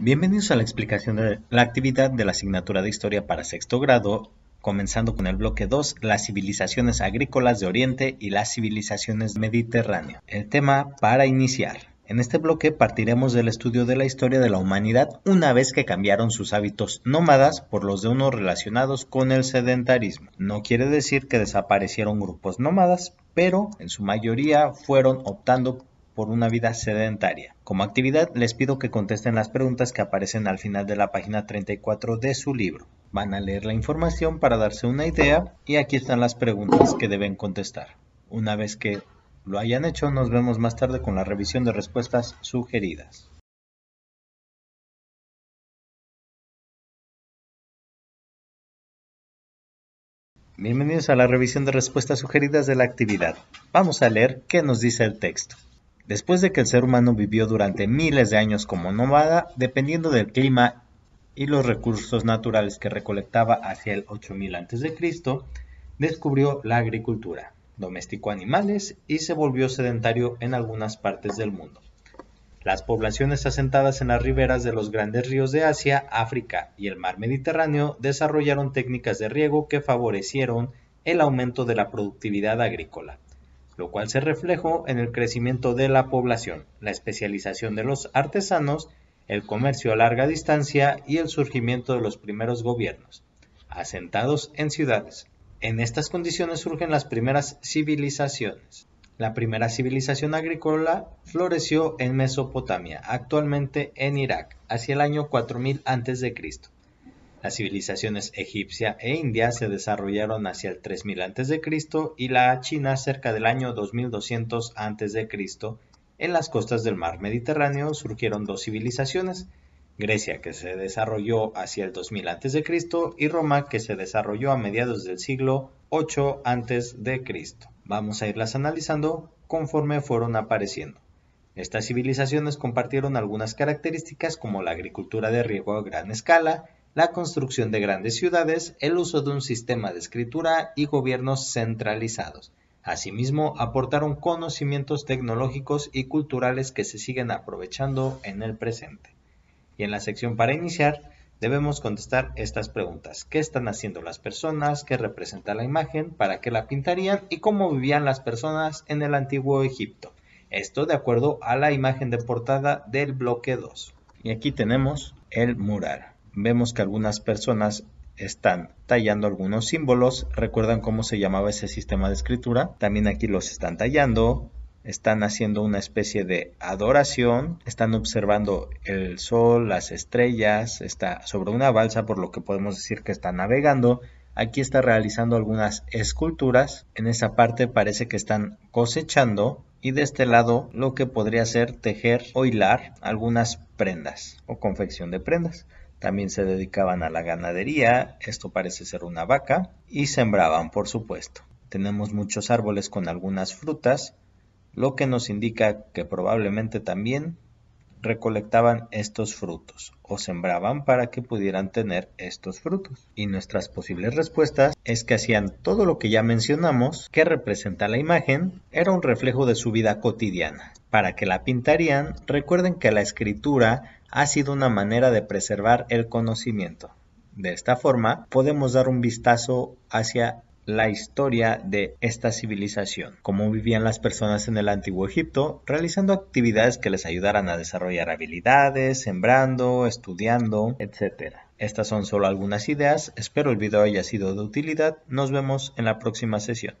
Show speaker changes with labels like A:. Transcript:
A: Bienvenidos a la explicación de la actividad de la asignatura de Historia para sexto grado, comenzando con el bloque 2, las civilizaciones agrícolas de Oriente y las civilizaciones mediterráneas. El tema para iniciar. En este bloque partiremos del estudio de la historia de la humanidad una vez que cambiaron sus hábitos nómadas por los de unos relacionados con el sedentarismo. No quiere decir que desaparecieron grupos nómadas, pero en su mayoría fueron optando por una vida sedentaria. Como actividad, les pido que contesten las preguntas que aparecen al final de la página 34 de su libro. Van a leer la información para darse una idea y aquí están las preguntas que deben contestar. Una vez que lo hayan hecho, nos vemos más tarde con la revisión de respuestas sugeridas. Bienvenidos a la revisión de respuestas sugeridas de la actividad. Vamos a leer qué nos dice el texto. Después de que el ser humano vivió durante miles de años como nómada, dependiendo del clima y los recursos naturales que recolectaba hacia el 8000 a.C., descubrió la agricultura, domesticó animales y se volvió sedentario en algunas partes del mundo. Las poblaciones asentadas en las riberas de los grandes ríos de Asia, África y el mar Mediterráneo desarrollaron técnicas de riego que favorecieron el aumento de la productividad agrícola lo cual se reflejó en el crecimiento de la población, la especialización de los artesanos, el comercio a larga distancia y el surgimiento de los primeros gobiernos, asentados en ciudades. En estas condiciones surgen las primeras civilizaciones. La primera civilización agrícola floreció en Mesopotamia, actualmente en Irak, hacia el año 4000 a.C. Las civilizaciones egipcia e india se desarrollaron hacia el 3000 a.C. y la China cerca del año 2200 a.C. En las costas del mar Mediterráneo surgieron dos civilizaciones, Grecia que se desarrolló hacia el 2000 a.C. y Roma que se desarrolló a mediados del siglo 8 a.C. Vamos a irlas analizando conforme fueron apareciendo. Estas civilizaciones compartieron algunas características como la agricultura de riego a gran escala, la construcción de grandes ciudades, el uso de un sistema de escritura y gobiernos centralizados. Asimismo, aportaron conocimientos tecnológicos y culturales que se siguen aprovechando en el presente. Y en la sección para iniciar, debemos contestar estas preguntas. ¿Qué están haciendo las personas? ¿Qué representa la imagen? ¿Para qué la pintarían? ¿Y cómo vivían las personas en el antiguo Egipto? Esto de acuerdo a la imagen de portada del bloque 2. Y aquí tenemos el mural vemos que algunas personas están tallando algunos símbolos. ¿Recuerdan cómo se llamaba ese sistema de escritura? También aquí los están tallando, están haciendo una especie de adoración, están observando el sol, las estrellas, está sobre una balsa, por lo que podemos decir que está navegando. Aquí está realizando algunas esculturas. En esa parte parece que están cosechando. Y de este lado lo que podría ser tejer o hilar algunas prendas o confección de prendas. También se dedicaban a la ganadería, esto parece ser una vaca, y sembraban, por supuesto. Tenemos muchos árboles con algunas frutas, lo que nos indica que probablemente también recolectaban estos frutos o sembraban para que pudieran tener estos frutos. Y nuestras posibles respuestas es que hacían todo lo que ya mencionamos, que representa la imagen, era un reflejo de su vida cotidiana. Para que la pintarían, recuerden que la escritura ha sido una manera de preservar el conocimiento. De esta forma, podemos dar un vistazo hacia la historia de esta civilización, cómo vivían las personas en el antiguo Egipto, realizando actividades que les ayudaran a desarrollar habilidades, sembrando, estudiando, etc. Estas son solo algunas ideas, espero el video haya sido de utilidad, nos vemos en la próxima sesión.